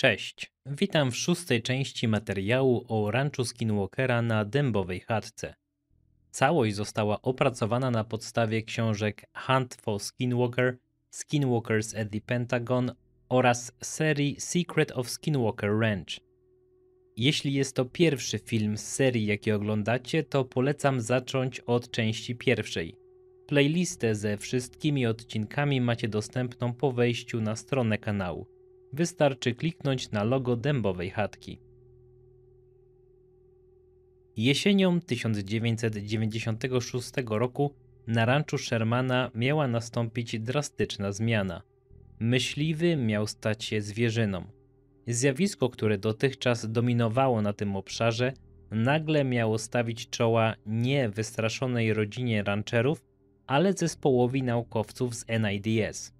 Cześć, witam w szóstej części materiału o ranczu Skinwalkera na Dębowej Chatce. Całość została opracowana na podstawie książek Hunt for Skinwalker, Skinwalkers at the Pentagon oraz serii Secret of Skinwalker Ranch. Jeśli jest to pierwszy film z serii, jaki oglądacie, to polecam zacząć od części pierwszej. Playlistę ze wszystkimi odcinkami macie dostępną po wejściu na stronę kanału. Wystarczy kliknąć na logo dębowej chatki. Jesienią 1996 roku na ranczu Shermana miała nastąpić drastyczna zmiana. Myśliwy miał stać się zwierzyną. Zjawisko, które dotychczas dominowało na tym obszarze, nagle miało stawić czoła nie wystraszonej rodzinie rancherów, ale zespołowi naukowców z NIDS.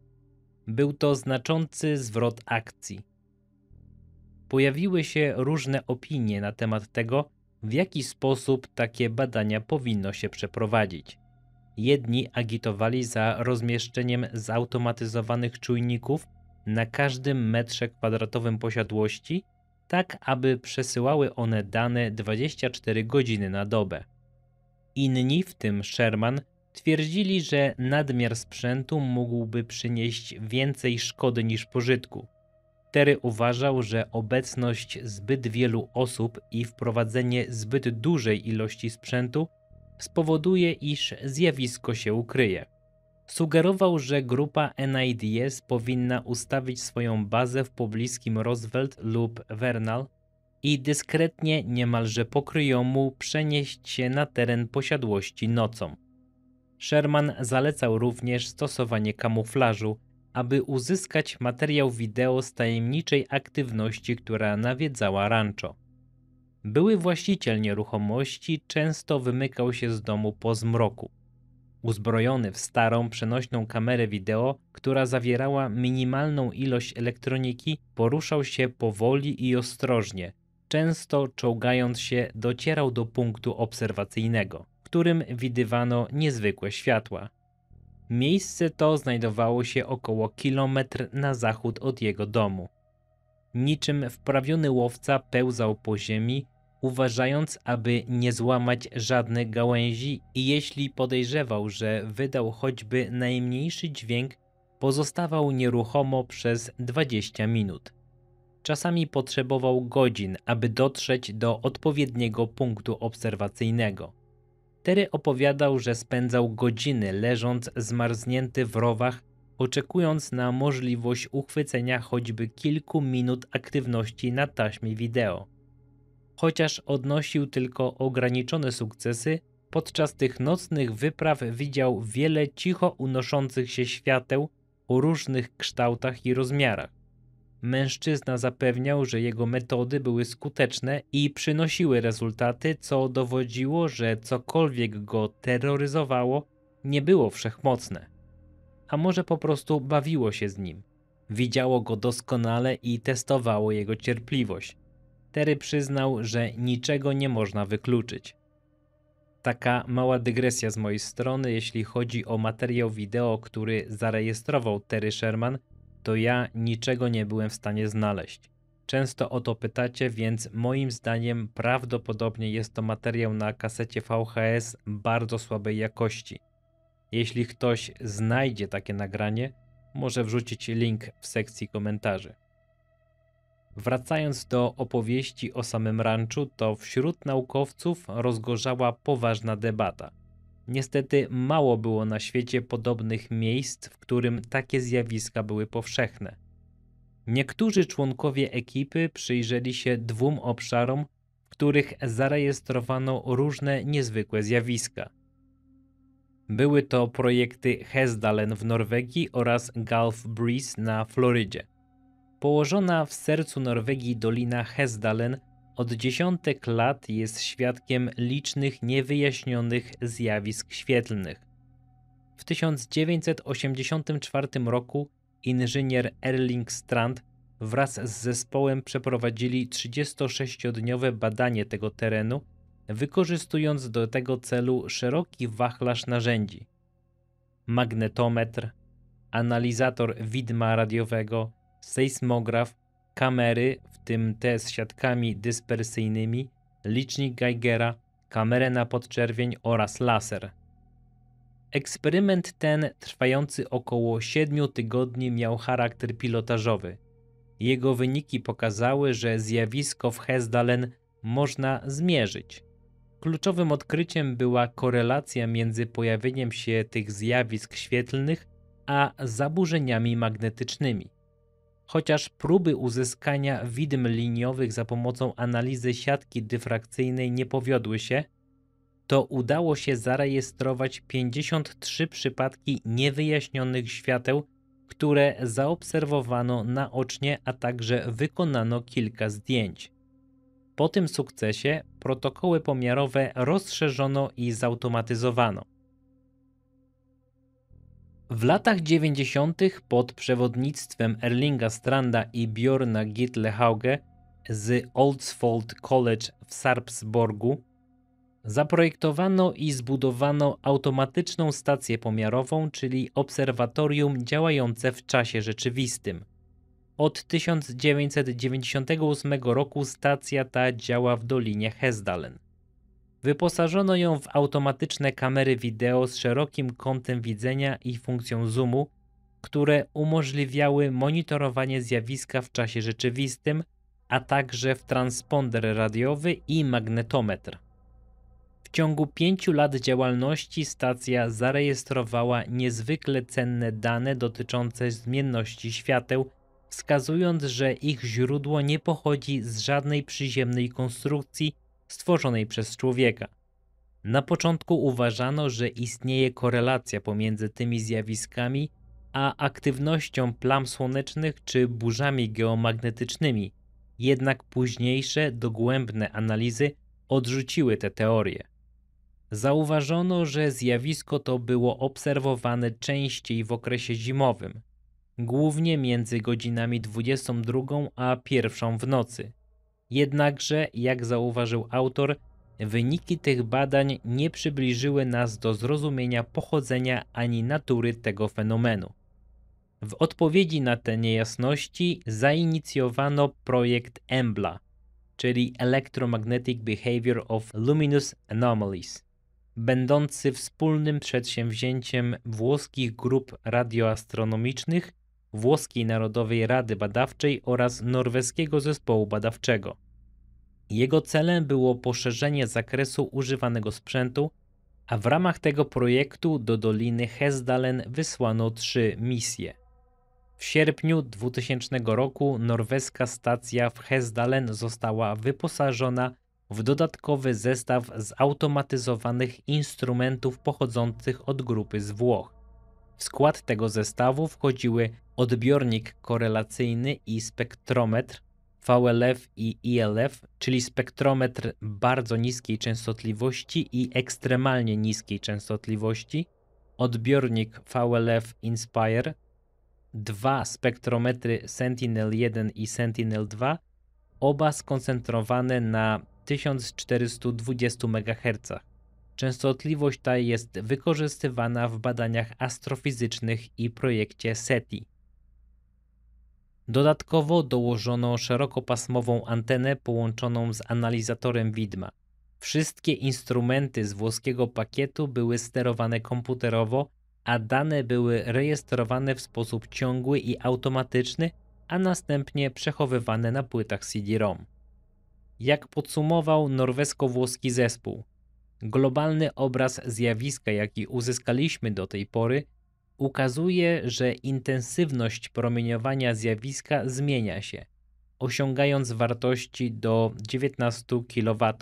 Był to znaczący zwrot akcji. Pojawiły się różne opinie na temat tego, w jaki sposób takie badania powinno się przeprowadzić. Jedni agitowali za rozmieszczeniem zautomatyzowanych czujników na każdym metrze kwadratowym posiadłości, tak aby przesyłały one dane 24 godziny na dobę. Inni, w tym Sherman, Twierdzili, że nadmiar sprzętu mógłby przynieść więcej szkody niż pożytku. Terry uważał, że obecność zbyt wielu osób i wprowadzenie zbyt dużej ilości sprzętu spowoduje, iż zjawisko się ukryje. Sugerował, że grupa NIDS powinna ustawić swoją bazę w pobliskim Roosevelt lub Vernal i dyskretnie, niemalże pokryjomu, przenieść się na teren posiadłości nocą. Sherman zalecał również stosowanie kamuflażu, aby uzyskać materiał wideo z tajemniczej aktywności, która nawiedzała rancho. Były właściciel nieruchomości często wymykał się z domu po zmroku. Uzbrojony w starą przenośną kamerę wideo, która zawierała minimalną ilość elektroniki, poruszał się powoli i ostrożnie, często czołgając się docierał do punktu obserwacyjnego którym widywano niezwykłe światła. Miejsce to znajdowało się około kilometr na zachód od jego domu. Niczym wprawiony łowca pełzał po ziemi, uważając, aby nie złamać żadnych gałęzi i jeśli podejrzewał, że wydał choćby najmniejszy dźwięk, pozostawał nieruchomo przez 20 minut. Czasami potrzebował godzin, aby dotrzeć do odpowiedniego punktu obserwacyjnego. Terry opowiadał, że spędzał godziny leżąc zmarznięty w rowach, oczekując na możliwość uchwycenia choćby kilku minut aktywności na taśmie wideo. Chociaż odnosił tylko ograniczone sukcesy, podczas tych nocnych wypraw widział wiele cicho unoszących się świateł o różnych kształtach i rozmiarach. Mężczyzna zapewniał, że jego metody były skuteczne i przynosiły rezultaty, co dowodziło, że cokolwiek go terroryzowało, nie było wszechmocne. A może po prostu bawiło się z nim. Widziało go doskonale i testowało jego cierpliwość. Terry przyznał, że niczego nie można wykluczyć. Taka mała dygresja z mojej strony, jeśli chodzi o materiał wideo, który zarejestrował Terry Sherman – to ja niczego nie byłem w stanie znaleźć. Często o to pytacie, więc moim zdaniem prawdopodobnie jest to materiał na kasecie VHS bardzo słabej jakości. Jeśli ktoś znajdzie takie nagranie, może wrzucić link w sekcji komentarzy. Wracając do opowieści o samym ranczu, to wśród naukowców rozgorzała poważna debata. Niestety mało było na świecie podobnych miejsc, w którym takie zjawiska były powszechne. Niektórzy członkowie ekipy przyjrzeli się dwóm obszarom, w których zarejestrowano różne niezwykłe zjawiska. Były to projekty Hesdalen w Norwegii oraz Gulf Breeze na Florydzie. Położona w sercu Norwegii dolina Hesdalen od dziesiątek lat jest świadkiem licznych niewyjaśnionych zjawisk świetlnych. W 1984 roku inżynier Erling Strand wraz z zespołem przeprowadzili 36-dniowe badanie tego terenu, wykorzystując do tego celu szeroki wachlarz narzędzi: magnetometr, analizator widma radiowego, sejsmograf kamery, w tym te z siatkami dyspersyjnymi, licznik Geigera, kamerę na podczerwień oraz laser. Eksperyment ten, trwający około 7 tygodni, miał charakter pilotażowy. Jego wyniki pokazały, że zjawisko w Hesdalen można zmierzyć. Kluczowym odkryciem była korelacja między pojawieniem się tych zjawisk świetlnych a zaburzeniami magnetycznymi chociaż próby uzyskania widm liniowych za pomocą analizy siatki dyfrakcyjnej nie powiodły się, to udało się zarejestrować 53 przypadki niewyjaśnionych świateł, które zaobserwowano naocznie, a także wykonano kilka zdjęć. Po tym sukcesie protokoły pomiarowe rozszerzono i zautomatyzowano. W latach 90. pod przewodnictwem Erlinga Stranda i Bjorna Hauge z Oldsfold College w Sarpsborgu zaprojektowano i zbudowano automatyczną stację pomiarową, czyli obserwatorium działające w czasie rzeczywistym. Od 1998 roku stacja ta działa w Dolinie Hesdalen. Wyposażono ją w automatyczne kamery wideo z szerokim kątem widzenia i funkcją zoomu, które umożliwiały monitorowanie zjawiska w czasie rzeczywistym, a także w transponder radiowy i magnetometr. W ciągu pięciu lat działalności stacja zarejestrowała niezwykle cenne dane dotyczące zmienności świateł, wskazując, że ich źródło nie pochodzi z żadnej przyziemnej konstrukcji stworzonej przez człowieka. Na początku uważano, że istnieje korelacja pomiędzy tymi zjawiskami a aktywnością plam słonecznych czy burzami geomagnetycznymi, jednak późniejsze, dogłębne analizy odrzuciły te teorie. Zauważono, że zjawisko to było obserwowane częściej w okresie zimowym, głównie między godzinami 22 a 1 w nocy – Jednakże, jak zauważył autor, wyniki tych badań nie przybliżyły nas do zrozumienia pochodzenia ani natury tego fenomenu. W odpowiedzi na te niejasności zainicjowano projekt EMBLA, czyli Electromagnetic Behavior of Luminous Anomalies, będący wspólnym przedsięwzięciem włoskich grup radioastronomicznych Włoskiej Narodowej Rady Badawczej oraz Norweskiego Zespołu Badawczego. Jego celem było poszerzenie zakresu używanego sprzętu, a w ramach tego projektu do Doliny Hesdalen wysłano trzy misje. W sierpniu 2000 roku norweska stacja w Hesdalen została wyposażona w dodatkowy zestaw zautomatyzowanych instrumentów pochodzących od grupy z Włoch. W skład tego zestawu wchodziły odbiornik korelacyjny i spektrometr VLF i ILF, czyli spektrometr bardzo niskiej częstotliwości i ekstremalnie niskiej częstotliwości, odbiornik VLF Inspire, dwa spektrometry Sentinel-1 i Sentinel-2, oba skoncentrowane na 1420 MHz. Częstotliwość ta jest wykorzystywana w badaniach astrofizycznych i projekcie SETI. Dodatkowo dołożono szerokopasmową antenę połączoną z analizatorem widma. Wszystkie instrumenty z włoskiego pakietu były sterowane komputerowo, a dane były rejestrowane w sposób ciągły i automatyczny, a następnie przechowywane na płytach CD-ROM. Jak podsumował norwesko-włoski zespół, Globalny obraz zjawiska, jaki uzyskaliśmy do tej pory, ukazuje, że intensywność promieniowania zjawiska zmienia się, osiągając wartości do 19 kW.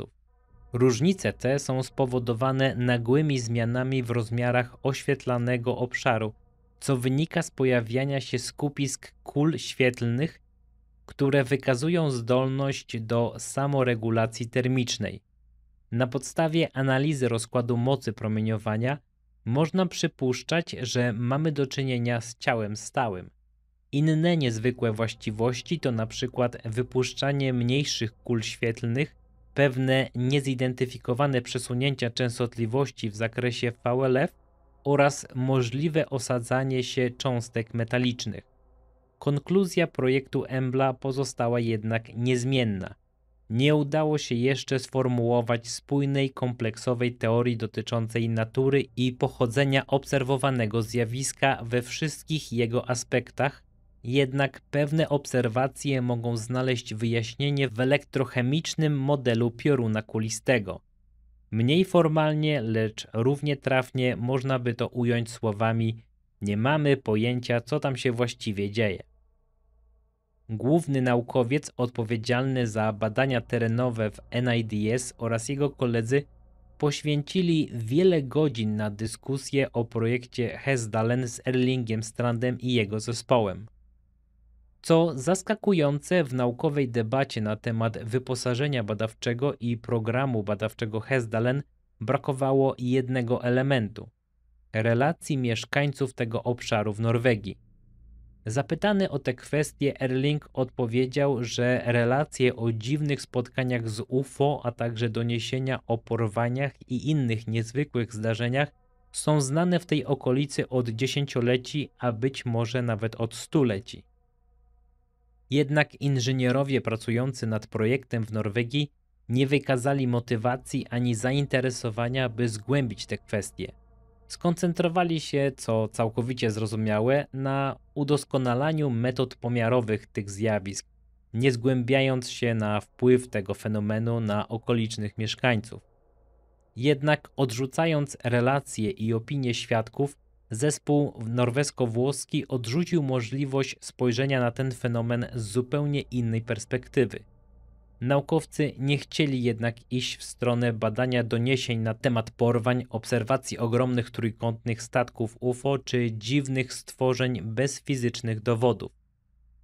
Różnice te są spowodowane nagłymi zmianami w rozmiarach oświetlanego obszaru, co wynika z pojawiania się skupisk kul świetlnych, które wykazują zdolność do samoregulacji termicznej. Na podstawie analizy rozkładu mocy promieniowania można przypuszczać, że mamy do czynienia z ciałem stałym. Inne niezwykłe właściwości to na przykład wypuszczanie mniejszych kul świetlnych, pewne niezidentyfikowane przesunięcia częstotliwości w zakresie VLF oraz możliwe osadzanie się cząstek metalicznych. Konkluzja projektu Embla pozostała jednak niezmienna – nie udało się jeszcze sformułować spójnej, kompleksowej teorii dotyczącej natury i pochodzenia obserwowanego zjawiska we wszystkich jego aspektach, jednak pewne obserwacje mogą znaleźć wyjaśnienie w elektrochemicznym modelu pioruna kulistego. Mniej formalnie, lecz równie trafnie można by to ująć słowami: Nie mamy pojęcia, co tam się właściwie dzieje główny naukowiec odpowiedzialny za badania terenowe w NIDS oraz jego koledzy poświęcili wiele godzin na dyskusję o projekcie Hesdalen z Erlingiem Strandem i jego zespołem. Co zaskakujące, w naukowej debacie na temat wyposażenia badawczego i programu badawczego Hesdalen brakowało jednego elementu relacji mieszkańców tego obszaru w Norwegii. Zapytany o tę kwestię, Erling odpowiedział, że relacje o dziwnych spotkaniach z UFO, a także doniesienia o porwaniach i innych niezwykłych zdarzeniach są znane w tej okolicy od dziesięcioleci, a być może nawet od stuleci. Jednak inżynierowie pracujący nad projektem w Norwegii nie wykazali motywacji ani zainteresowania, by zgłębić te kwestie. Skoncentrowali się, co całkowicie zrozumiałe, na udoskonalaniu metod pomiarowych tych zjawisk, nie zgłębiając się na wpływ tego fenomenu na okolicznych mieszkańców. Jednak odrzucając relacje i opinie świadków, zespół norwesko-włoski odrzucił możliwość spojrzenia na ten fenomen z zupełnie innej perspektywy – Naukowcy nie chcieli jednak iść w stronę badania doniesień na temat porwań, obserwacji ogromnych trójkątnych statków UFO czy dziwnych stworzeń bez fizycznych dowodów.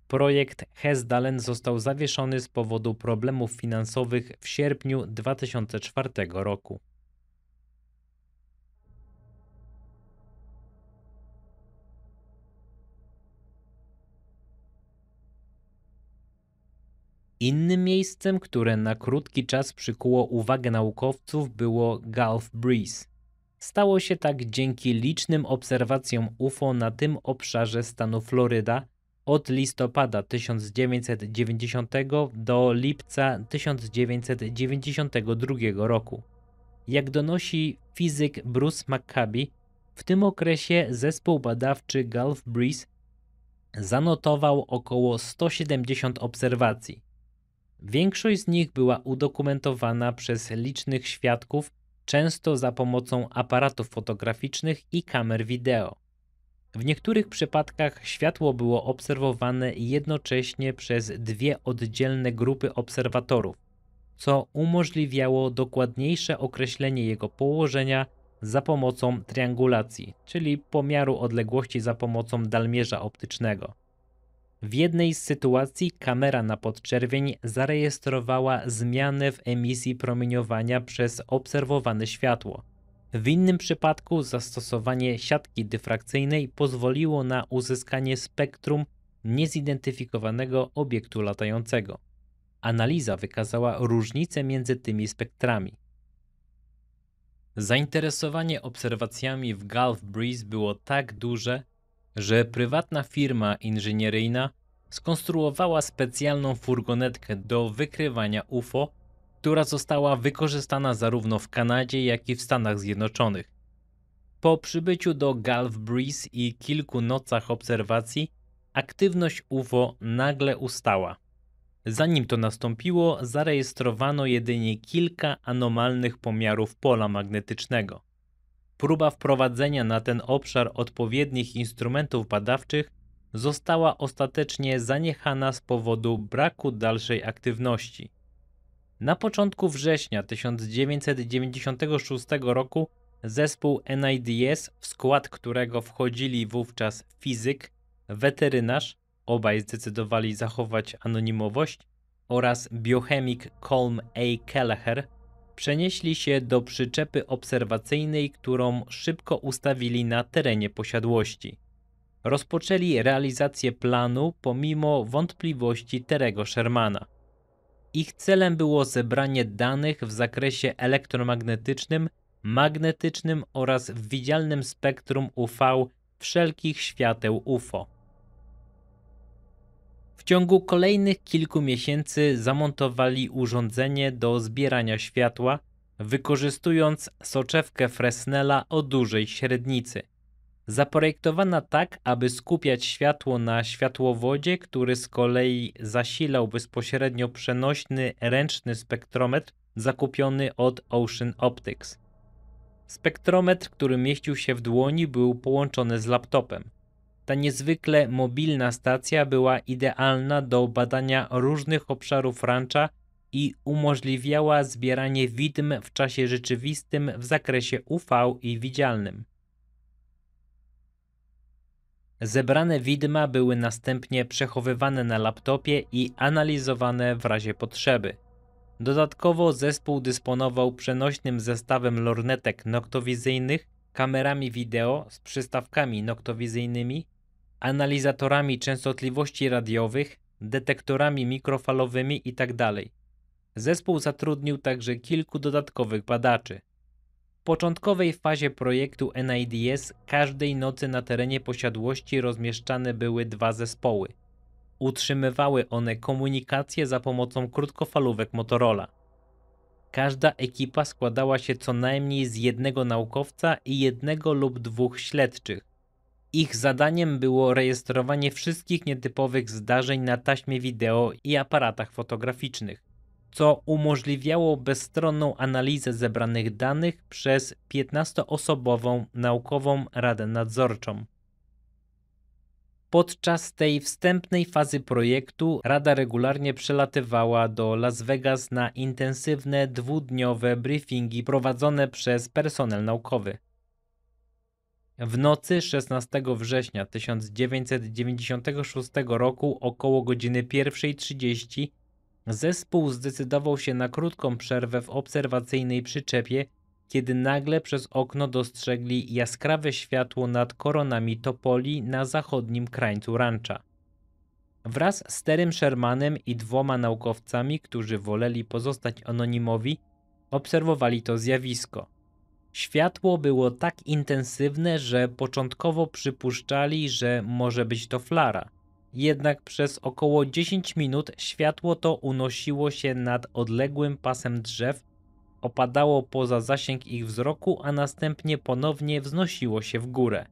Projekt Hesdalen został zawieszony z powodu problemów finansowych w sierpniu 2004 roku. Innym miejscem, które na krótki czas przykuło uwagę naukowców, było Gulf Breeze. Stało się tak dzięki licznym obserwacjom UFO na tym obszarze stanu Floryda od listopada 1990 do lipca 1992 roku. Jak donosi fizyk Bruce McCabe, w tym okresie zespół badawczy Gulf Breeze zanotował około 170 obserwacji. Większość z nich była udokumentowana przez licznych świadków, często za pomocą aparatów fotograficznych i kamer wideo. W niektórych przypadkach światło było obserwowane jednocześnie przez dwie oddzielne grupy obserwatorów, co umożliwiało dokładniejsze określenie jego położenia za pomocą triangulacji, czyli pomiaru odległości za pomocą dalmierza optycznego. W jednej z sytuacji kamera na podczerwień zarejestrowała zmianę w emisji promieniowania przez obserwowane światło. W innym przypadku zastosowanie siatki dyfrakcyjnej pozwoliło na uzyskanie spektrum niezidentyfikowanego obiektu latającego. Analiza wykazała różnice między tymi spektrami. Zainteresowanie obserwacjami w Gulf Breeze było tak duże, że prywatna firma inżynieryjna skonstruowała specjalną furgonetkę do wykrywania UFO, która została wykorzystana zarówno w Kanadzie, jak i w Stanach Zjednoczonych. Po przybyciu do Gulf Breeze i kilku nocach obserwacji, aktywność UFO nagle ustała. Zanim to nastąpiło, zarejestrowano jedynie kilka anomalnych pomiarów pola magnetycznego próba wprowadzenia na ten obszar odpowiednich instrumentów badawczych została ostatecznie zaniechana z powodu braku dalszej aktywności. Na początku września 1996 roku zespół NIDS, w skład którego wchodzili wówczas fizyk, weterynarz, obaj zdecydowali zachować anonimowość, oraz biochemik Colm A. Kelleher przenieśli się do przyczepy obserwacyjnej, którą szybko ustawili na terenie posiadłości. Rozpoczęli realizację planu pomimo wątpliwości Terego Shermana. Ich celem było zebranie danych w zakresie elektromagnetycznym, magnetycznym oraz widzialnym spektrum UV wszelkich świateł UFO. W ciągu kolejnych kilku miesięcy zamontowali urządzenie do zbierania światła, wykorzystując soczewkę Fresnela o dużej średnicy. Zaprojektowana tak, aby skupiać światło na światłowodzie, który z kolei zasilał bezpośrednio przenośny ręczny spektrometr zakupiony od Ocean Optics. Spektrometr, który mieścił się w dłoni, był połączony z laptopem. Ta niezwykle mobilna stacja była idealna do badania różnych obszarów rancha i umożliwiała zbieranie widm w czasie rzeczywistym w zakresie UV i widzialnym. Zebrane widma były następnie przechowywane na laptopie i analizowane w razie potrzeby. Dodatkowo zespół dysponował przenośnym zestawem lornetek noktowizyjnych kamerami wideo z przystawkami noktowizyjnymi, analizatorami częstotliwości radiowych, detektorami mikrofalowymi itd. Tak Zespół zatrudnił także kilku dodatkowych badaczy. W początkowej fazie projektu NIDS każdej nocy na terenie posiadłości rozmieszczane były dwa zespoły. Utrzymywały one komunikację za pomocą krótkofalówek Motorola. Każda ekipa składała się co najmniej z jednego naukowca i jednego lub dwóch śledczych. Ich zadaniem było rejestrowanie wszystkich nietypowych zdarzeń na taśmie wideo i aparatach fotograficznych, co umożliwiało bezstronną analizę zebranych danych przez 15-osobową naukową radę nadzorczą. Podczas tej wstępnej fazy projektu Rada regularnie przelatywała do Las Vegas na intensywne dwudniowe briefingi prowadzone przez personel naukowy. W nocy 16 września 1996 roku około godziny 1.30 zespół zdecydował się na krótką przerwę w obserwacyjnej przyczepie kiedy nagle przez okno dostrzegli jaskrawe światło nad koronami topoli na zachodnim krańcu rancha. Wraz z Terym Shermanem i dwoma naukowcami, którzy woleli pozostać anonimowi, obserwowali to zjawisko. Światło było tak intensywne, że początkowo przypuszczali, że może być to flara. Jednak przez około 10 minut światło to unosiło się nad odległym pasem drzew opadało poza zasięg ich wzroku, a następnie ponownie wznosiło się w górę.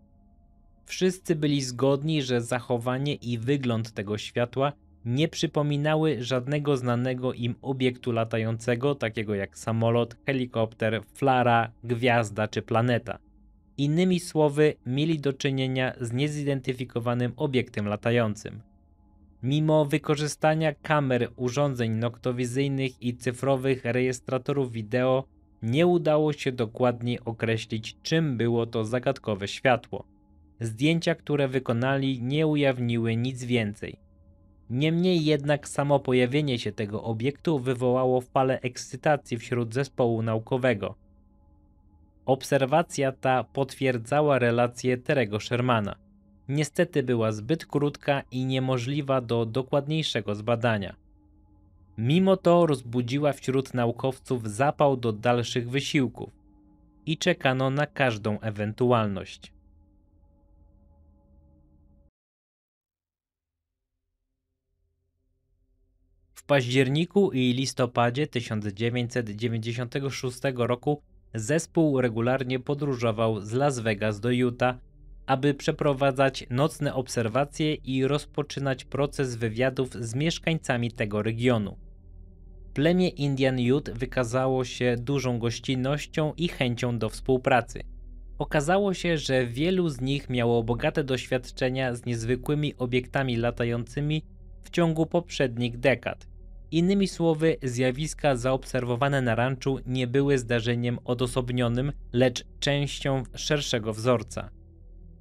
Wszyscy byli zgodni, że zachowanie i wygląd tego światła nie przypominały żadnego znanego im obiektu latającego, takiego jak samolot, helikopter, flara, gwiazda czy planeta. Innymi słowy, mieli do czynienia z niezidentyfikowanym obiektem latającym. Mimo wykorzystania kamer, urządzeń noktowizyjnych i cyfrowych rejestratorów wideo, nie udało się dokładnie określić, czym było to zagadkowe światło. Zdjęcia, które wykonali, nie ujawniły nic więcej. Niemniej jednak samo pojawienie się tego obiektu wywołało falę ekscytacji wśród zespołu naukowego. Obserwacja ta potwierdzała relację Terego Shermana niestety była zbyt krótka i niemożliwa do dokładniejszego zbadania. Mimo to rozbudziła wśród naukowców zapał do dalszych wysiłków i czekano na każdą ewentualność. W październiku i listopadzie 1996 roku zespół regularnie podróżował z Las Vegas do Utah aby przeprowadzać nocne obserwacje i rozpoczynać proces wywiadów z mieszkańcami tego regionu. Plemię Indian Ute wykazało się dużą gościnnością i chęcią do współpracy. Okazało się, że wielu z nich miało bogate doświadczenia z niezwykłymi obiektami latającymi w ciągu poprzednich dekad. Innymi słowy, zjawiska zaobserwowane na ranczu nie były zdarzeniem odosobnionym, lecz częścią szerszego wzorca.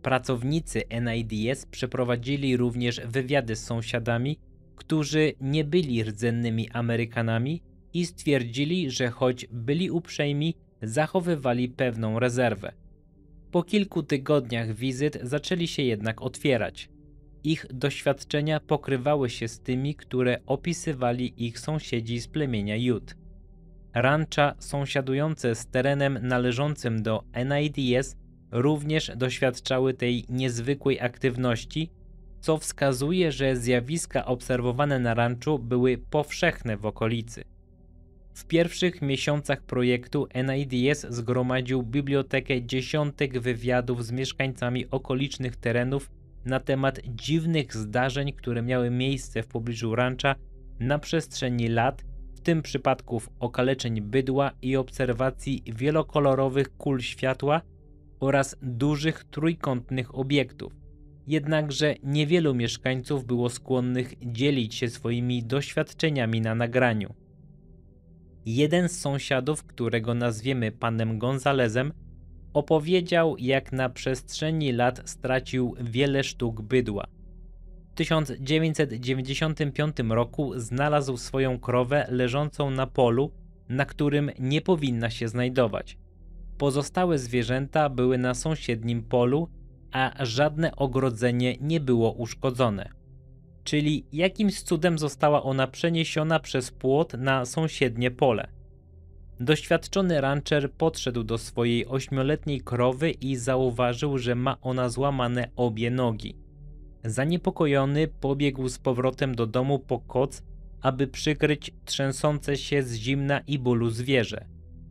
Pracownicy NIDS przeprowadzili również wywiady z sąsiadami, którzy nie byli rdzennymi Amerykanami i stwierdzili, że choć byli uprzejmi, zachowywali pewną rezerwę. Po kilku tygodniach wizyt zaczęli się jednak otwierać. Ich doświadczenia pokrywały się z tymi, które opisywali ich sąsiedzi z plemienia Jud. Rancha sąsiadujące z terenem należącym do NIDS również doświadczały tej niezwykłej aktywności, co wskazuje, że zjawiska obserwowane na ranczu były powszechne w okolicy. W pierwszych miesiącach projektu NIDS zgromadził bibliotekę dziesiątek wywiadów z mieszkańcami okolicznych terenów na temat dziwnych zdarzeń, które miały miejsce w pobliżu rancha na przestrzeni lat, w tym przypadków okaleczeń bydła i obserwacji wielokolorowych kul światła oraz dużych trójkątnych obiektów. Jednakże niewielu mieszkańców było skłonnych dzielić się swoimi doświadczeniami na nagraniu. Jeden z sąsiadów, którego nazwiemy panem Gonzalezem, opowiedział, jak na przestrzeni lat stracił wiele sztuk bydła. W 1995 roku znalazł swoją krowę leżącą na polu, na którym nie powinna się znajdować. Pozostałe zwierzęta były na sąsiednim polu, a żadne ogrodzenie nie było uszkodzone. Czyli jakimś cudem została ona przeniesiona przez płot na sąsiednie pole. Doświadczony rancher podszedł do swojej ośmioletniej krowy i zauważył, że ma ona złamane obie nogi. Zaniepokojony pobiegł z powrotem do domu po koc, aby przykryć trzęsące się z zimna i bólu zwierzę.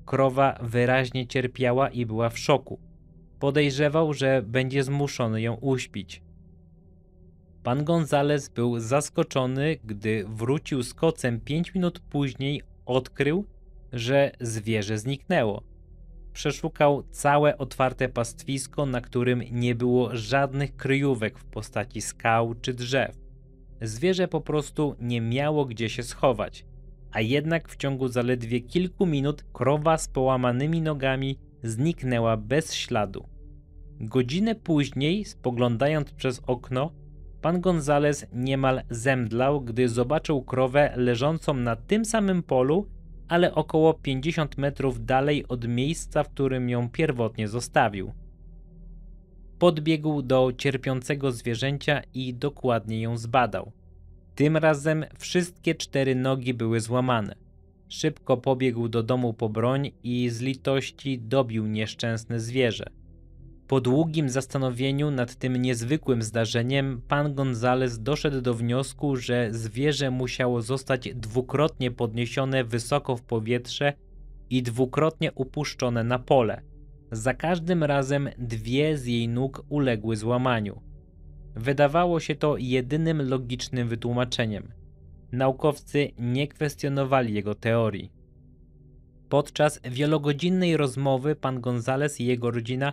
Krowa wyraźnie cierpiała i była w szoku. Podejrzewał, że będzie zmuszony ją uśpić. Pan Gonzales był zaskoczony, gdy wrócił z kocem 5 minut później, odkrył, że zwierzę zniknęło. Przeszukał całe otwarte pastwisko, na którym nie było żadnych kryjówek w postaci skał czy drzew. Zwierzę po prostu nie miało gdzie się schować a jednak w ciągu zaledwie kilku minut krowa z połamanymi nogami zniknęła bez śladu. Godzinę później, spoglądając przez okno, pan Gonzales niemal zemdlał, gdy zobaczył krowę leżącą na tym samym polu, ale około 50 metrów dalej od miejsca, w którym ją pierwotnie zostawił. Podbiegł do cierpiącego zwierzęcia i dokładnie ją zbadał. Tym razem wszystkie cztery nogi były złamane. Szybko pobiegł do domu po broń i z litości dobił nieszczęsne zwierzę. Po długim zastanowieniu nad tym niezwykłym zdarzeniem, pan Gonzales doszedł do wniosku, że zwierzę musiało zostać dwukrotnie podniesione wysoko w powietrze i dwukrotnie upuszczone na pole. Za każdym razem dwie z jej nóg uległy złamaniu. Wydawało się to jedynym logicznym wytłumaczeniem. Naukowcy nie kwestionowali jego teorii. Podczas wielogodzinnej rozmowy pan Gonzales i jego rodzina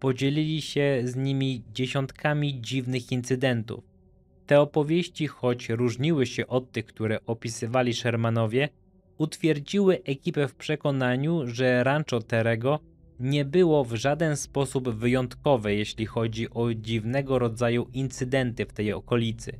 podzielili się z nimi dziesiątkami dziwnych incydentów. Te opowieści, choć różniły się od tych, które opisywali Shermanowie, utwierdziły ekipę w przekonaniu, że rancho Terego nie było w żaden sposób wyjątkowe, jeśli chodzi o dziwnego rodzaju incydenty w tej okolicy.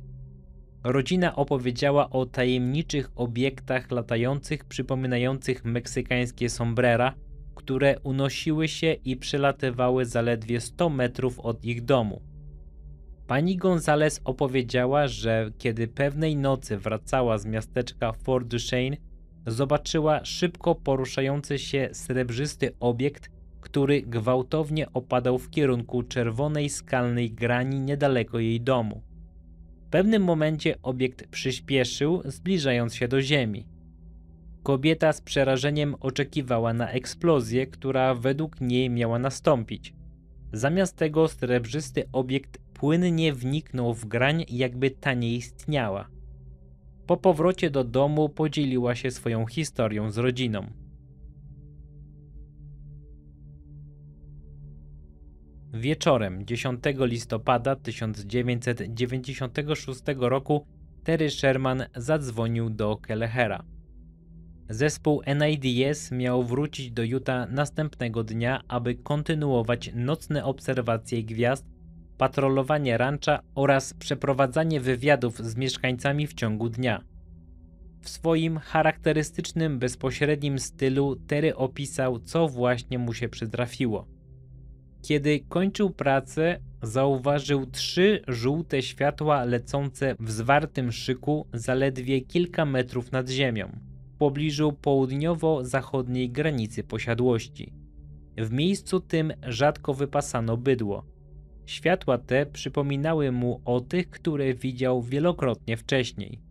Rodzina opowiedziała o tajemniczych obiektach latających, przypominających meksykańskie sombrera, które unosiły się i przelatywały zaledwie 100 metrów od ich domu. Pani Gonzales opowiedziała, że kiedy pewnej nocy wracała z miasteczka Fort Duchesne, zobaczyła szybko poruszający się srebrzysty obiekt, który gwałtownie opadał w kierunku czerwonej skalnej grani niedaleko jej domu. W pewnym momencie obiekt przyspieszył, zbliżając się do ziemi. Kobieta z przerażeniem oczekiwała na eksplozję, która według niej miała nastąpić. Zamiast tego srebrzysty obiekt płynnie wniknął w grań, jakby ta nie istniała. Po powrocie do domu podzieliła się swoją historią z rodziną. Wieczorem 10 listopada 1996 roku Terry Sherman zadzwonił do Kelehera. Zespół NIDS miał wrócić do Utah następnego dnia, aby kontynuować nocne obserwacje gwiazd, patrolowanie rancha oraz przeprowadzanie wywiadów z mieszkańcami w ciągu dnia. W swoim charakterystycznym, bezpośrednim stylu Terry opisał, co właśnie mu się przytrafiło. Kiedy kończył pracę, zauważył trzy żółte światła lecące w zwartym szyku zaledwie kilka metrów nad ziemią, w pobliżu południowo-zachodniej granicy posiadłości. W miejscu tym rzadko wypasano bydło. Światła te przypominały mu o tych, które widział wielokrotnie wcześniej.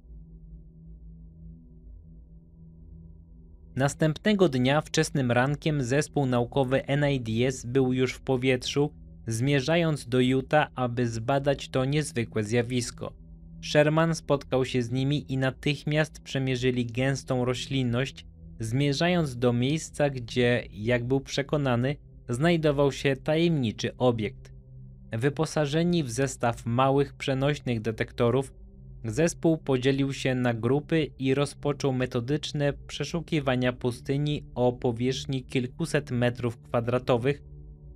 Następnego dnia wczesnym rankiem zespół naukowy NIDS był już w powietrzu, zmierzając do Utah, aby zbadać to niezwykłe zjawisko. Sherman spotkał się z nimi i natychmiast przemierzyli gęstą roślinność, zmierzając do miejsca, gdzie, jak był przekonany, znajdował się tajemniczy obiekt. Wyposażeni w zestaw małych przenośnych detektorów, Zespół podzielił się na grupy i rozpoczął metodyczne przeszukiwania pustyni o powierzchni kilkuset metrów kwadratowych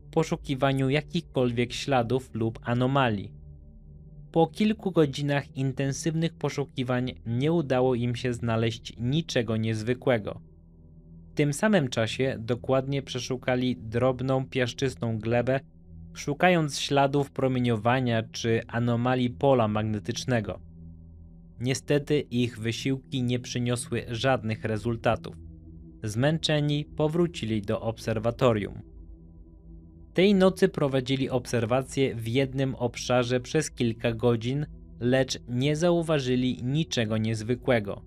w poszukiwaniu jakichkolwiek śladów lub anomalii. Po kilku godzinach intensywnych poszukiwań nie udało im się znaleźć niczego niezwykłego. W tym samym czasie dokładnie przeszukali drobną piaszczystą glebę, szukając śladów promieniowania czy anomalii pola magnetycznego. Niestety ich wysiłki nie przyniosły żadnych rezultatów. Zmęczeni powrócili do obserwatorium. Tej nocy prowadzili obserwacje w jednym obszarze przez kilka godzin, lecz nie zauważyli niczego niezwykłego.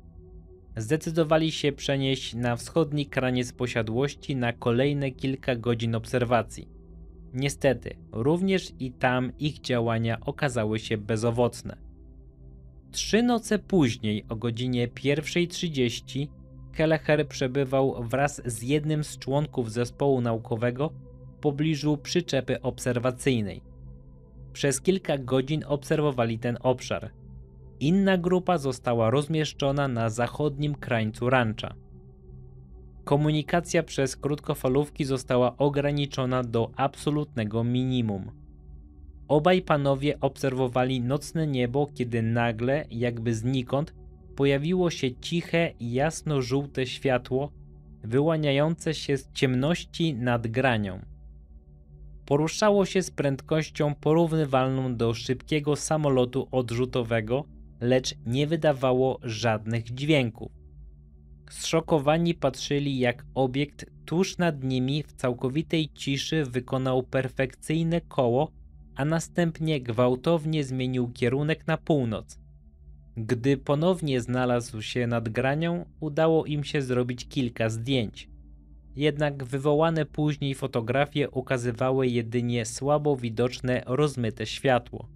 Zdecydowali się przenieść na wschodni kraniec posiadłości na kolejne kilka godzin obserwacji. Niestety, również i tam ich działania okazały się bezowocne. Trzy noce później, o godzinie 1.30, Kelleher przebywał wraz z jednym z członków zespołu naukowego w pobliżu przyczepy obserwacyjnej. Przez kilka godzin obserwowali ten obszar. Inna grupa została rozmieszczona na zachodnim krańcu rancha. Komunikacja przez krótkofalówki została ograniczona do absolutnego minimum. Obaj panowie obserwowali nocne niebo, kiedy nagle, jakby znikąd, pojawiło się ciche, jasno-żółte światło, wyłaniające się z ciemności nad granią. Poruszało się z prędkością porównywalną do szybkiego samolotu odrzutowego, lecz nie wydawało żadnych dźwięków. Zszokowani patrzyli, jak obiekt tuż nad nimi w całkowitej ciszy wykonał perfekcyjne koło a następnie gwałtownie zmienił kierunek na północ. Gdy ponownie znalazł się nad granią, udało im się zrobić kilka zdjęć. Jednak wywołane później fotografie ukazywały jedynie słabo widoczne, rozmyte światło.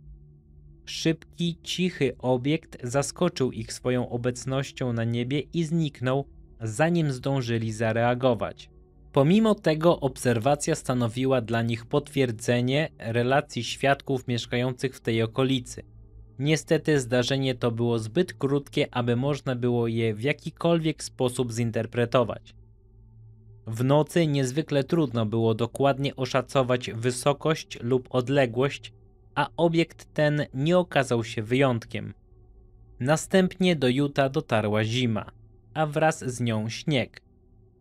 Szybki, cichy obiekt zaskoczył ich swoją obecnością na niebie i zniknął, zanim zdążyli zareagować. Pomimo tego obserwacja stanowiła dla nich potwierdzenie relacji świadków mieszkających w tej okolicy. Niestety zdarzenie to było zbyt krótkie, aby można było je w jakikolwiek sposób zinterpretować. W nocy niezwykle trudno było dokładnie oszacować wysokość lub odległość, a obiekt ten nie okazał się wyjątkiem. Następnie do Utah dotarła zima, a wraz z nią śnieg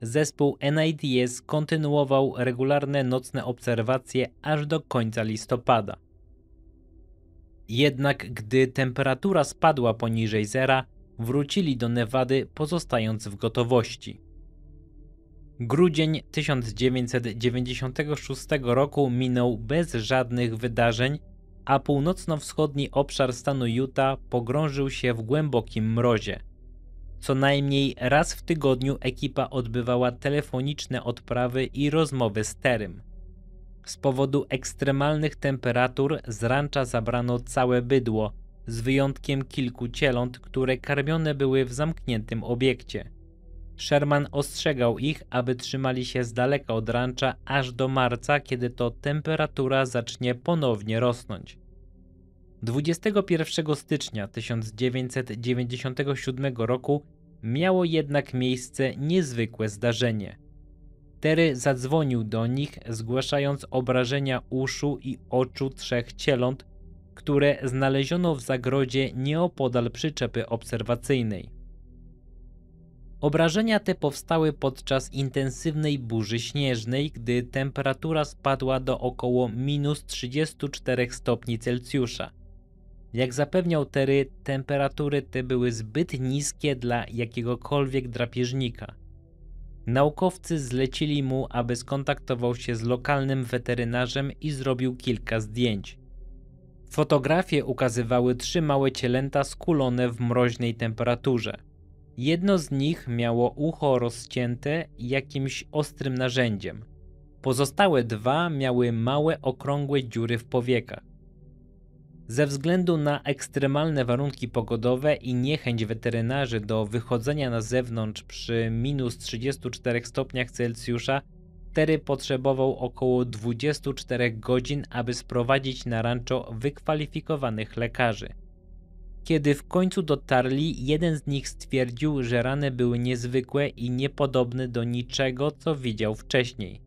zespół NIDS kontynuował regularne nocne obserwacje aż do końca listopada. Jednak gdy temperatura spadła poniżej zera, wrócili do Nevady, pozostając w gotowości. Grudzień 1996 roku minął bez żadnych wydarzeń, a północno-wschodni obszar stanu Utah pogrążył się w głębokim mrozie. Co najmniej raz w tygodniu ekipa odbywała telefoniczne odprawy i rozmowy z Terym. Z powodu ekstremalnych temperatur z rancza zabrano całe bydło, z wyjątkiem kilku cieląt, które karmione były w zamkniętym obiekcie. Sherman ostrzegał ich, aby trzymali się z daleka od rancza aż do marca, kiedy to temperatura zacznie ponownie rosnąć. 21 stycznia 1997 roku miało jednak miejsce niezwykłe zdarzenie. Terry zadzwonił do nich, zgłaszając obrażenia uszu i oczu trzech cieląt, które znaleziono w zagrodzie nieopodal przyczepy obserwacyjnej. Obrażenia te powstały podczas intensywnej burzy śnieżnej, gdy temperatura spadła do około minus 34 stopni Celsjusza. Jak zapewniał Terry, temperatury te były zbyt niskie dla jakiegokolwiek drapieżnika. Naukowcy zlecili mu, aby skontaktował się z lokalnym weterynarzem i zrobił kilka zdjęć. Fotografie ukazywały trzy małe cielęta skulone w mroźnej temperaturze. Jedno z nich miało ucho rozcięte jakimś ostrym narzędziem. Pozostałe dwa miały małe okrągłe dziury w powiekach. Ze względu na ekstremalne warunki pogodowe i niechęć weterynarzy do wychodzenia na zewnątrz przy minus 34 stopniach Celsjusza, Terry potrzebował około 24 godzin, aby sprowadzić na rancho wykwalifikowanych lekarzy. Kiedy w końcu dotarli, jeden z nich stwierdził, że rany były niezwykłe i niepodobne do niczego, co widział wcześniej.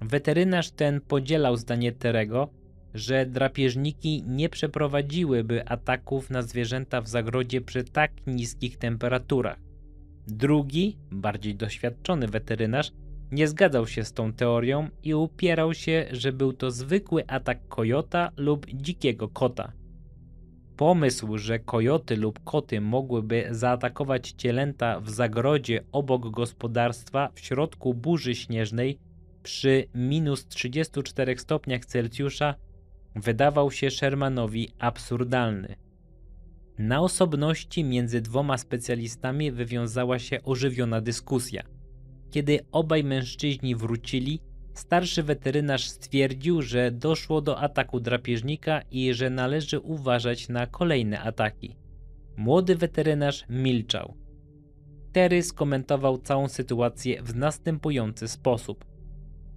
Weterynarz ten podzielał zdanie Terego, że drapieżniki nie przeprowadziłyby ataków na zwierzęta w zagrodzie przy tak niskich temperaturach. Drugi, bardziej doświadczony weterynarz, nie zgadzał się z tą teorią i upierał się, że był to zwykły atak kojota lub dzikiego kota. Pomysł, że kojoty lub koty mogłyby zaatakować cielęta w zagrodzie obok gospodarstwa w środku burzy śnieżnej przy minus 34 stopniach Celsjusza wydawał się Shermanowi absurdalny. Na osobności między dwoma specjalistami wywiązała się ożywiona dyskusja. Kiedy obaj mężczyźni wrócili, starszy weterynarz stwierdził, że doszło do ataku drapieżnika i że należy uważać na kolejne ataki. Młody weterynarz milczał. Terry skomentował całą sytuację w następujący sposób –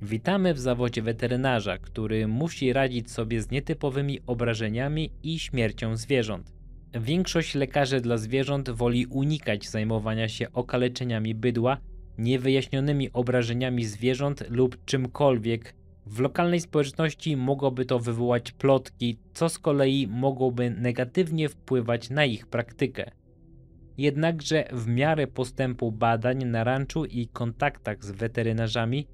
Witamy w zawodzie weterynarza, który musi radzić sobie z nietypowymi obrażeniami i śmiercią zwierząt. Większość lekarzy dla zwierząt woli unikać zajmowania się okaleczeniami bydła, niewyjaśnionymi obrażeniami zwierząt lub czymkolwiek. W lokalnej społeczności mogłoby to wywołać plotki, co z kolei mogłoby negatywnie wpływać na ich praktykę. Jednakże w miarę postępu badań na ranczu i kontaktach z weterynarzami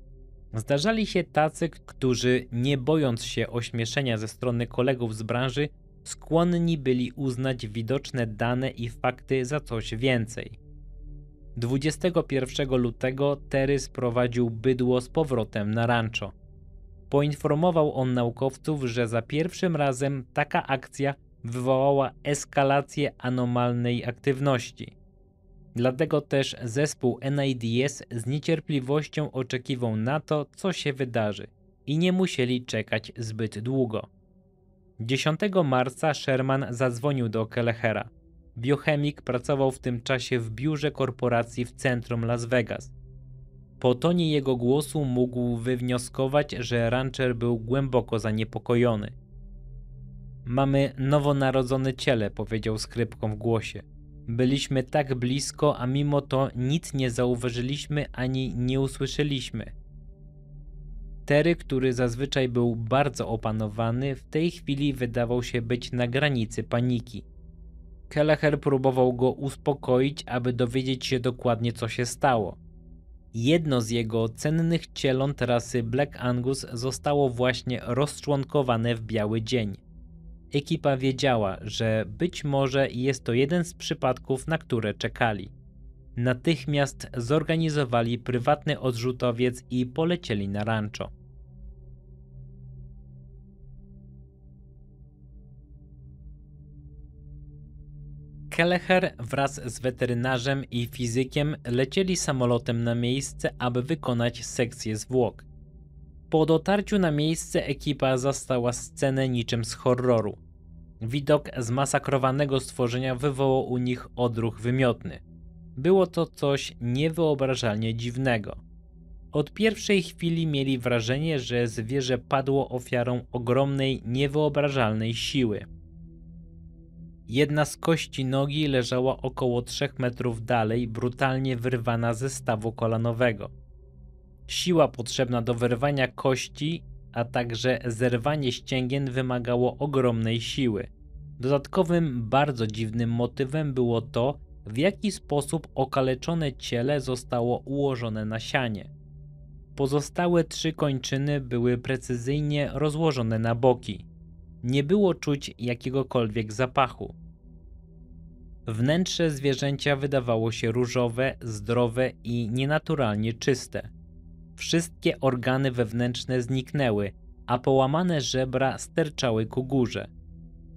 Zdarzali się tacy, którzy nie bojąc się ośmieszenia ze strony kolegów z branży, skłonni byli uznać widoczne dane i fakty za coś więcej. 21 lutego Terry sprowadził bydło z powrotem na rancho. Poinformował on naukowców, że za pierwszym razem taka akcja wywołała eskalację anomalnej aktywności – Dlatego też zespół NIDS z niecierpliwością oczekiwał na to, co się wydarzy i nie musieli czekać zbyt długo. 10 marca Sherman zadzwonił do Kellehera. Biochemik pracował w tym czasie w biurze korporacji w centrum Las Vegas. Po tonie jego głosu mógł wywnioskować, że rancher był głęboko zaniepokojony. Mamy nowonarodzone ciele, powiedział skrypką w głosie. Byliśmy tak blisko, a mimo to nic nie zauważyliśmy ani nie usłyszeliśmy. Terry, który zazwyczaj był bardzo opanowany, w tej chwili wydawał się być na granicy paniki. Kelleher próbował go uspokoić, aby dowiedzieć się dokładnie co się stało. Jedno z jego cennych cieląt rasy Black Angus zostało właśnie rozczłonkowane w biały dzień. Ekipa wiedziała, że być może jest to jeden z przypadków, na które czekali. Natychmiast zorganizowali prywatny odrzutowiec i polecieli na rancho. Kelleher wraz z weterynarzem i fizykiem lecieli samolotem na miejsce, aby wykonać sekcję zwłok. Po dotarciu na miejsce ekipa zastała scenę niczym z horroru. Widok zmasakrowanego stworzenia wywołał u nich odruch wymiotny. Było to coś niewyobrażalnie dziwnego. Od pierwszej chwili mieli wrażenie, że zwierzę padło ofiarą ogromnej, niewyobrażalnej siły. Jedna z kości nogi leżała około 3 metrów dalej, brutalnie wyrwana ze stawu kolanowego. Siła potrzebna do wyrwania kości a także zerwanie ścięgien wymagało ogromnej siły. Dodatkowym bardzo dziwnym motywem było to, w jaki sposób okaleczone ciele zostało ułożone na sianie. Pozostałe trzy kończyny były precyzyjnie rozłożone na boki. Nie było czuć jakiegokolwiek zapachu. Wnętrze zwierzęcia wydawało się różowe, zdrowe i nienaturalnie czyste. Wszystkie organy wewnętrzne zniknęły, a połamane żebra sterczały ku górze.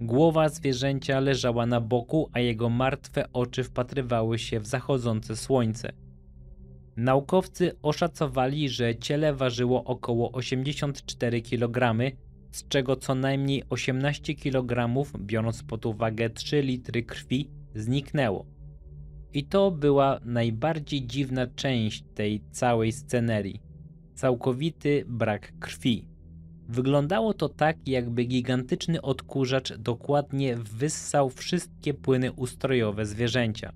Głowa zwierzęcia leżała na boku, a jego martwe oczy wpatrywały się w zachodzące słońce. Naukowcy oszacowali, że ciele ważyło około 84 kg, z czego co najmniej 18 kg, biorąc pod uwagę 3 litry krwi, zniknęło. I to była najbardziej dziwna część tej całej scenerii całkowity brak krwi. Wyglądało to tak, jakby gigantyczny odkurzacz dokładnie wyssał wszystkie płyny ustrojowe zwierzęcia.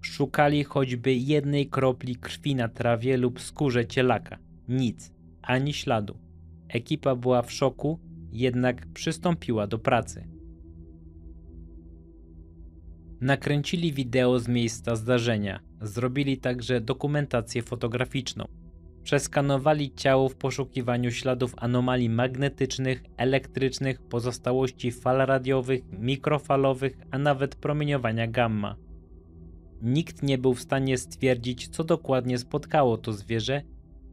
Szukali choćby jednej kropli krwi na trawie lub skórze cielaka. Nic, ani śladu. Ekipa była w szoku, jednak przystąpiła do pracy. Nakręcili wideo z miejsca zdarzenia, zrobili także dokumentację fotograficzną. Przeskanowali ciało w poszukiwaniu śladów anomalii magnetycznych, elektrycznych, pozostałości fal radiowych, mikrofalowych, a nawet promieniowania gamma. Nikt nie był w stanie stwierdzić, co dokładnie spotkało to zwierzę,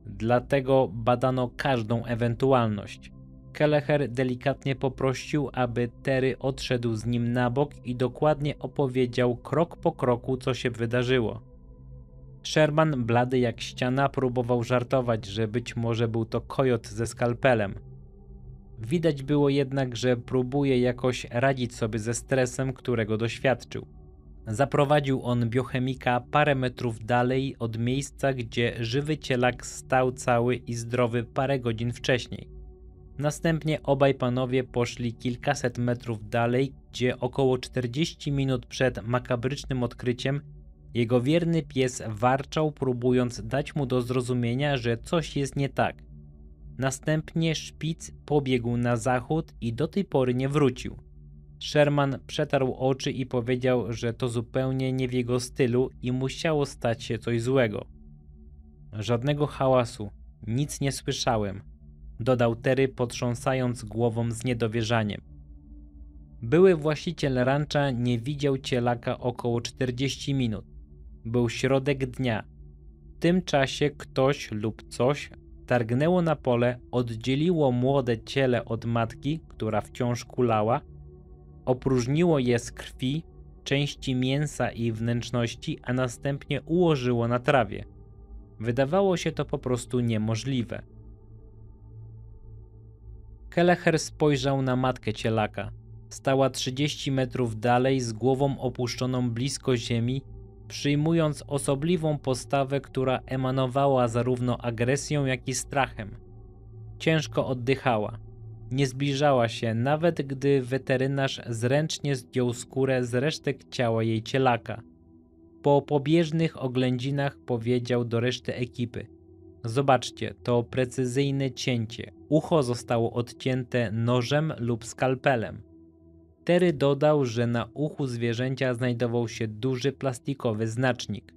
dlatego badano każdą ewentualność. Kelleher delikatnie poprosił, aby Terry odszedł z nim na bok i dokładnie opowiedział krok po kroku, co się wydarzyło. Sherman, blady jak ściana, próbował żartować, że być może był to kojot ze skalpelem. Widać było jednak, że próbuje jakoś radzić sobie ze stresem, którego doświadczył. Zaprowadził on biochemika parę metrów dalej od miejsca, gdzie żywy cielak stał cały i zdrowy parę godzin wcześniej. Następnie obaj panowie poszli kilkaset metrów dalej, gdzie około 40 minut przed makabrycznym odkryciem jego wierny pies warczał, próbując dać mu do zrozumienia, że coś jest nie tak. Następnie szpic pobiegł na zachód i do tej pory nie wrócił. Sherman przetarł oczy i powiedział, że to zupełnie nie w jego stylu i musiało stać się coś złego. Żadnego hałasu, nic nie słyszałem, dodał Terry, potrząsając głową z niedowierzaniem. Były właściciel rancha nie widział cielaka około 40 minut. Był środek dnia. W tym czasie ktoś lub coś targnęło na pole, oddzieliło młode ciele od matki, która wciąż kulała, opróżniło je z krwi, części mięsa i wnętrzności, a następnie ułożyło na trawie. Wydawało się to po prostu niemożliwe. Keleher spojrzał na matkę cielaka. Stała 30 metrów dalej z głową opuszczoną blisko ziemi przyjmując osobliwą postawę, która emanowała zarówno agresją, jak i strachem. Ciężko oddychała. Nie zbliżała się, nawet gdy weterynarz zręcznie zdjął skórę z resztek ciała jej cielaka. Po pobieżnych oględzinach powiedział do reszty ekipy: Zobaczcie, to precyzyjne cięcie. Ucho zostało odcięte nożem lub skalpelem. Terry dodał, że na uchu zwierzęcia znajdował się duży plastikowy znacznik.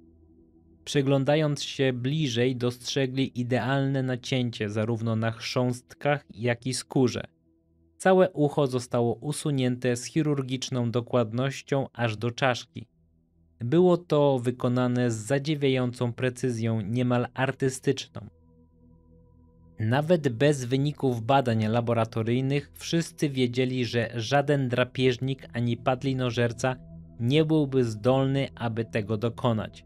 Przyglądając się bliżej, dostrzegli idealne nacięcie zarówno na chrząstkach, jak i skórze. Całe ucho zostało usunięte z chirurgiczną dokładnością aż do czaszki. Było to wykonane z zadziwiającą precyzją, niemal artystyczną. Nawet bez wyników badań laboratoryjnych wszyscy wiedzieli, że żaden drapieżnik ani padlinożerca nie byłby zdolny, aby tego dokonać.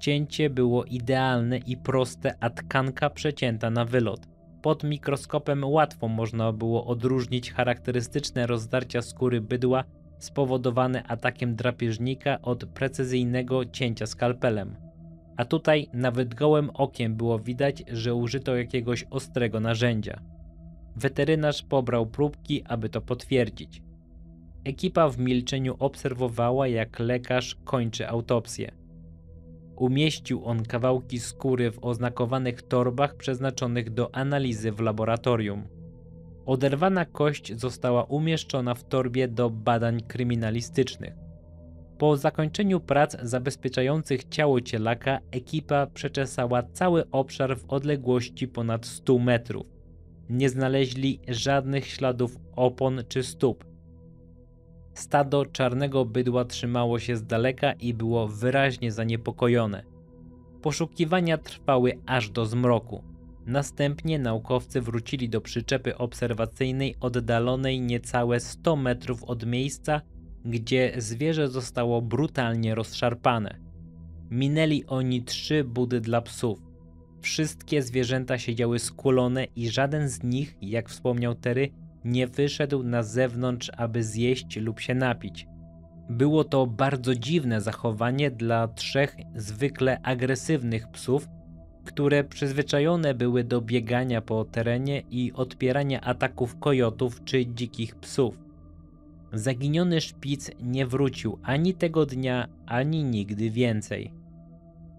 Cięcie było idealne i proste, a tkanka przecięta na wylot. Pod mikroskopem łatwo można było odróżnić charakterystyczne rozdarcia skóry bydła spowodowane atakiem drapieżnika od precyzyjnego cięcia skalpelem a tutaj nawet gołym okiem było widać, że użyto jakiegoś ostrego narzędzia. Weterynarz pobrał próbki, aby to potwierdzić. Ekipa w milczeniu obserwowała, jak lekarz kończy autopsję. Umieścił on kawałki skóry w oznakowanych torbach przeznaczonych do analizy w laboratorium. Oderwana kość została umieszczona w torbie do badań kryminalistycznych. Po zakończeniu prac zabezpieczających ciało cielaka, ekipa przeczesała cały obszar w odległości ponad 100 metrów. Nie znaleźli żadnych śladów opon czy stóp. Stado czarnego bydła trzymało się z daleka i było wyraźnie zaniepokojone. Poszukiwania trwały aż do zmroku. Następnie naukowcy wrócili do przyczepy obserwacyjnej oddalonej niecałe 100 metrów od miejsca, gdzie zwierzę zostało brutalnie rozszarpane. Minęli oni trzy budy dla psów. Wszystkie zwierzęta siedziały skulone i żaden z nich, jak wspomniał Terry, nie wyszedł na zewnątrz, aby zjeść lub się napić. Było to bardzo dziwne zachowanie dla trzech zwykle agresywnych psów, które przyzwyczajone były do biegania po terenie i odpierania ataków kojotów czy dzikich psów. Zaginiony szpic nie wrócił ani tego dnia, ani nigdy więcej.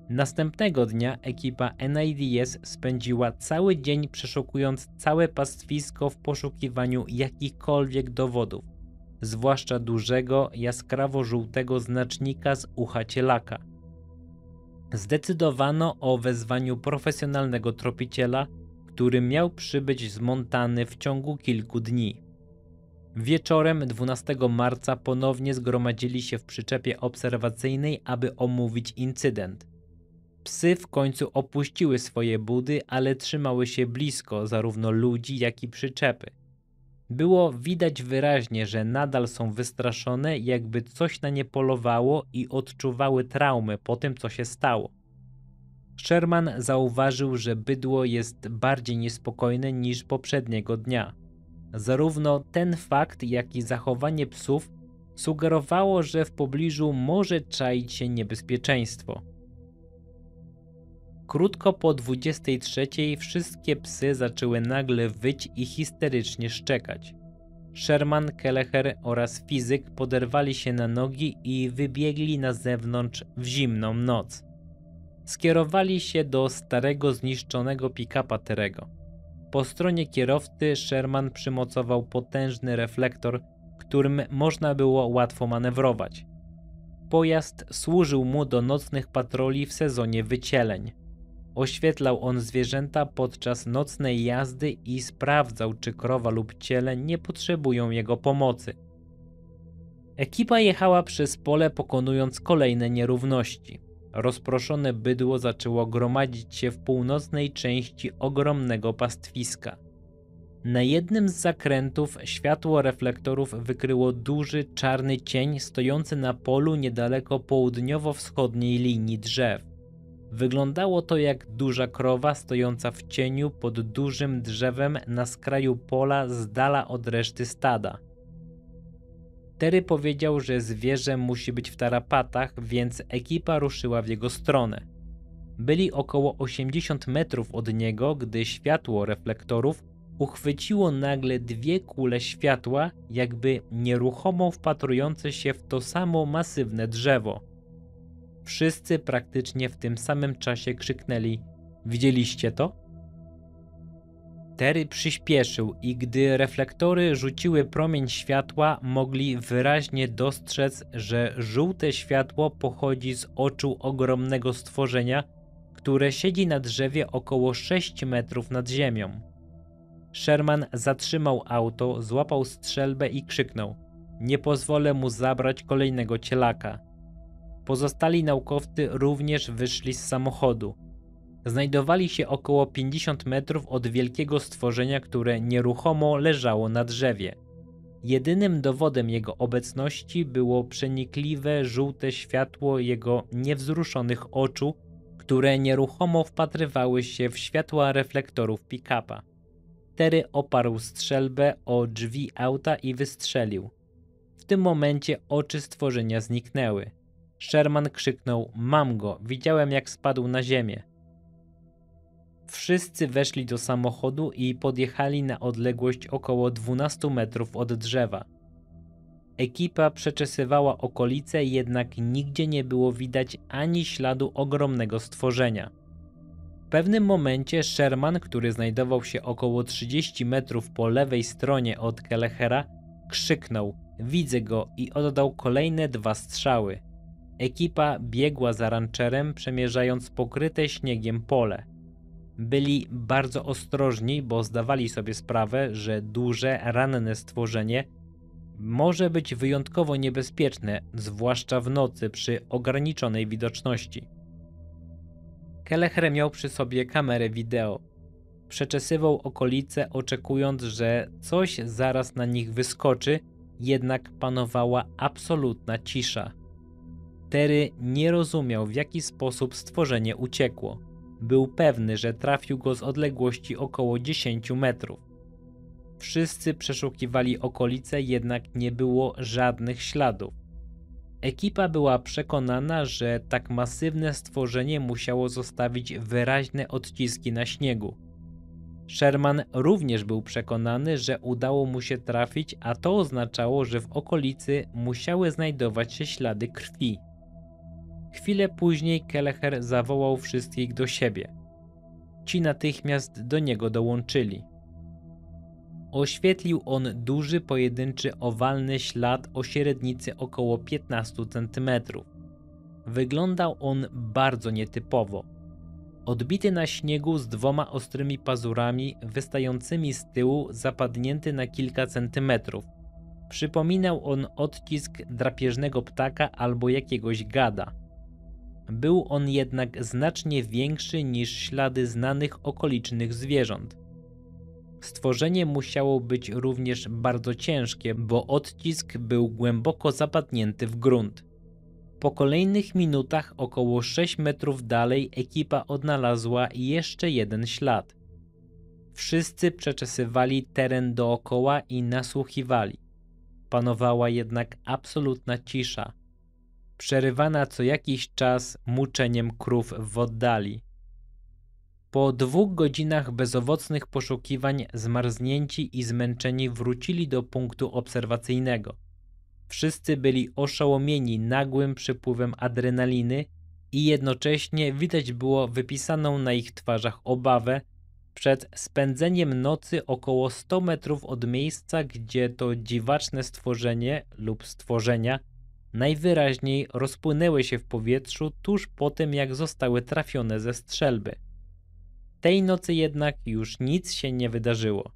Następnego dnia ekipa NIDS spędziła cały dzień przeszukując całe pastwisko w poszukiwaniu jakichkolwiek dowodów, zwłaszcza dużego, jaskrawo-żółtego znacznika z ucha cielaka. Zdecydowano o wezwaniu profesjonalnego tropiciela, który miał przybyć z Montany w ciągu kilku dni. Wieczorem 12 marca ponownie zgromadzili się w przyczepie obserwacyjnej, aby omówić incydent. Psy w końcu opuściły swoje budy, ale trzymały się blisko zarówno ludzi, jak i przyczepy. Było widać wyraźnie, że nadal są wystraszone, jakby coś na nie polowało i odczuwały traumę po tym, co się stało. Sherman zauważył, że bydło jest bardziej niespokojne niż poprzedniego dnia. Zarówno ten fakt, jak i zachowanie psów sugerowało, że w pobliżu może czaić się niebezpieczeństwo. Krótko po 23 wszystkie psy zaczęły nagle wyć i histerycznie szczekać. Sherman, Kelleher oraz fizyk poderwali się na nogi i wybiegli na zewnątrz w zimną noc. Skierowali się do starego zniszczonego pikapa Terego. Po stronie kierowcy Sherman przymocował potężny reflektor, którym można było łatwo manewrować. Pojazd służył mu do nocnych patroli w sezonie wycieleń. Oświetlał on zwierzęta podczas nocnej jazdy i sprawdzał, czy krowa lub ciele nie potrzebują jego pomocy. Ekipa jechała przez pole, pokonując kolejne nierówności. Rozproszone bydło zaczęło gromadzić się w północnej części ogromnego pastwiska. Na jednym z zakrętów światło reflektorów wykryło duży czarny cień stojący na polu niedaleko południowo-wschodniej linii drzew. Wyglądało to jak duża krowa stojąca w cieniu pod dużym drzewem na skraju pola z dala od reszty stada. Terry powiedział, że zwierzę musi być w tarapatach, więc ekipa ruszyła w jego stronę. Byli około 80 metrów od niego, gdy światło reflektorów uchwyciło nagle dwie kule światła, jakby nieruchomo wpatrujące się w to samo masywne drzewo. Wszyscy praktycznie w tym samym czasie krzyknęli: Widzieliście to? Terry przyspieszył i gdy reflektory rzuciły promień światła, mogli wyraźnie dostrzec, że żółte światło pochodzi z oczu ogromnego stworzenia, które siedzi na drzewie około 6 metrów nad ziemią. Sherman zatrzymał auto, złapał strzelbę i krzyknął: Nie pozwolę mu zabrać kolejnego cielaka. Pozostali naukowcy również wyszli z samochodu znajdowali się około 50 metrów od wielkiego stworzenia, które nieruchomo leżało na drzewie. Jedynym dowodem jego obecności było przenikliwe, żółte światło jego niewzruszonych oczu, które nieruchomo wpatrywały się w światła reflektorów pick-upa. Terry oparł strzelbę o drzwi auta i wystrzelił. W tym momencie oczy stworzenia zniknęły. Sherman krzyknął: Mam go, widziałem jak spadł na ziemię. Wszyscy weszli do samochodu i podjechali na odległość około 12 metrów od drzewa. Ekipa przeczesywała okolice, jednak nigdzie nie było widać ani śladu ogromnego stworzenia. W pewnym momencie Sherman, który znajdował się około 30 metrów po lewej stronie od Kelechera, krzyknął: Widzę go i oddał kolejne dwa strzały. Ekipa biegła za rancherem, przemierzając pokryte śniegiem pole byli bardzo ostrożni, bo zdawali sobie sprawę, że duże, ranne stworzenie może być wyjątkowo niebezpieczne, zwłaszcza w nocy przy ograniczonej widoczności. Kelechre miał przy sobie kamerę wideo. Przeczesywał okolice, oczekując, że coś zaraz na nich wyskoczy, jednak panowała absolutna cisza. Terry nie rozumiał, w jaki sposób stworzenie uciekło. Był pewny, że trafił go z odległości około 10 metrów. Wszyscy przeszukiwali okolice, jednak nie było żadnych śladów. Ekipa była przekonana, że tak masywne stworzenie musiało zostawić wyraźne odciski na śniegu. Sherman również był przekonany, że udało mu się trafić, a to oznaczało, że w okolicy musiały znajdować się ślady krwi. Chwilę później Keleher zawołał wszystkich do siebie. Ci natychmiast do niego dołączyli. Oświetlił on duży, pojedynczy, owalny ślad o średnicy około 15 cm. Wyglądał on bardzo nietypowo. Odbity na śniegu z dwoma ostrymi pazurami wystającymi z tyłu, zapadnięty na kilka centymetrów. Przypominał on odcisk drapieżnego ptaka albo jakiegoś gada. Był on jednak znacznie większy niż ślady znanych okolicznych zwierząt. Stworzenie musiało być również bardzo ciężkie, bo odcisk był głęboko zapadnięty w grunt. Po kolejnych minutach, około 6 metrów dalej, ekipa odnalazła jeszcze jeden ślad. Wszyscy przeczesywali teren dookoła i nasłuchiwali. Panowała jednak absolutna cisza przerywana co jakiś czas muczeniem krów w oddali. Po dwóch godzinach bezowocnych poszukiwań zmarznięci i zmęczeni wrócili do punktu obserwacyjnego. Wszyscy byli oszołomieni nagłym przypływem adrenaliny i jednocześnie widać było wypisaną na ich twarzach obawę przed spędzeniem nocy około 100 metrów od miejsca, gdzie to dziwaczne stworzenie lub stworzenia najwyraźniej rozpłynęły się w powietrzu tuż po tym, jak zostały trafione ze strzelby. Tej nocy jednak już nic się nie wydarzyło.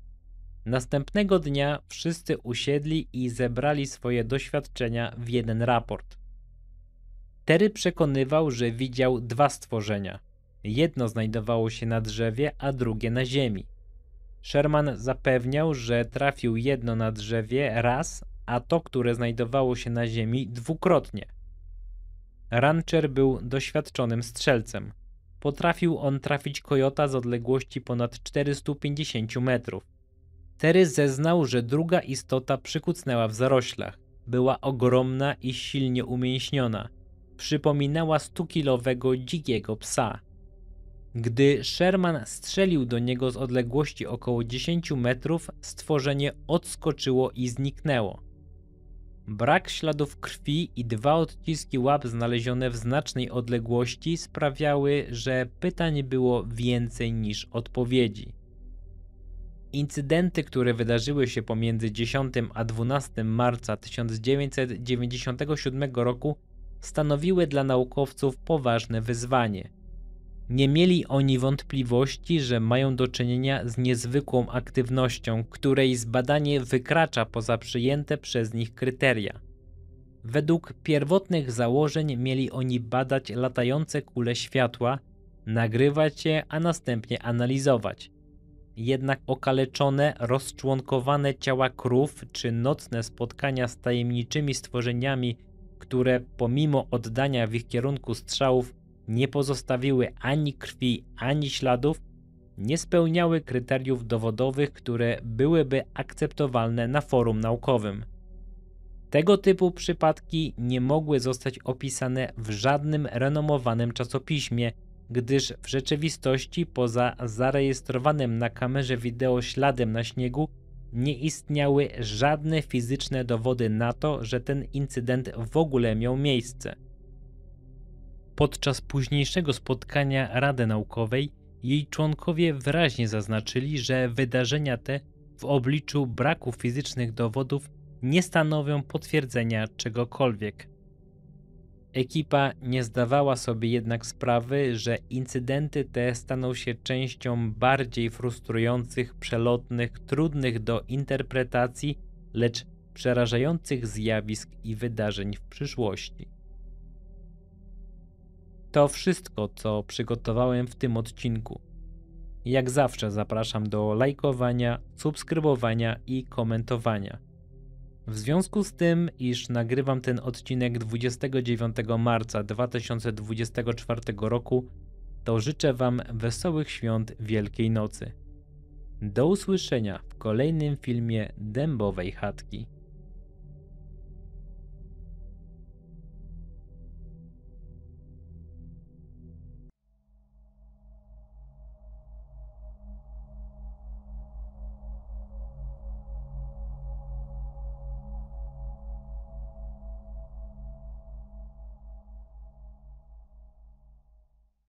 Następnego dnia wszyscy usiedli i zebrali swoje doświadczenia w jeden raport. Terry przekonywał, że widział dwa stworzenia. Jedno znajdowało się na drzewie, a drugie na ziemi. Sherman zapewniał, że trafił jedno na drzewie raz, a to, które znajdowało się na ziemi, dwukrotnie. Rancher był doświadczonym strzelcem. Potrafił on trafić kojota z odległości ponad 450 metrów. Terry zeznał, że druga istota przykucnęła w zaroślach. Była ogromna i silnie umięśniona. Przypominała stukilowego dzikiego psa. Gdy Sherman strzelił do niego z odległości około 10 metrów, stworzenie odskoczyło i zniknęło. Brak śladów krwi i dwa odciski łap znalezione w znacznej odległości sprawiały, że pytań było więcej niż odpowiedzi. Incydenty, które wydarzyły się pomiędzy 10 a 12 marca 1997 roku, stanowiły dla naukowców poważne wyzwanie. Nie mieli oni wątpliwości, że mają do czynienia z niezwykłą aktywnością, której zbadanie wykracza poza przyjęte przez nich kryteria. Według pierwotnych założeń mieli oni badać latające kule światła, nagrywać je, a następnie analizować. Jednak okaleczone, rozczłonkowane ciała krów czy nocne spotkania z tajemniczymi stworzeniami, które pomimo oddania w ich kierunku strzałów nie pozostawiły ani krwi, ani śladów, nie spełniały kryteriów dowodowych, które byłyby akceptowalne na forum naukowym. Tego typu przypadki nie mogły zostać opisane w żadnym renomowanym czasopiśmie, gdyż w rzeczywistości poza zarejestrowanym na kamerze wideo śladem na śniegu nie istniały żadne fizyczne dowody na to, że ten incydent w ogóle miał miejsce. Podczas późniejszego spotkania Rady Naukowej jej członkowie wyraźnie zaznaczyli, że wydarzenia te w obliczu braku fizycznych dowodów nie stanowią potwierdzenia czegokolwiek. Ekipa nie zdawała sobie jednak sprawy, że incydenty te staną się częścią bardziej frustrujących, przelotnych, trudnych do interpretacji, lecz przerażających zjawisk i wydarzeń w przyszłości. To wszystko, co przygotowałem w tym odcinku. Jak zawsze zapraszam do lajkowania, subskrybowania i komentowania. W związku z tym, iż nagrywam ten odcinek 29 marca 2024 roku, to życzę Wam wesołych świąt Wielkiej Nocy. Do usłyszenia w kolejnym filmie Dębowej Chatki.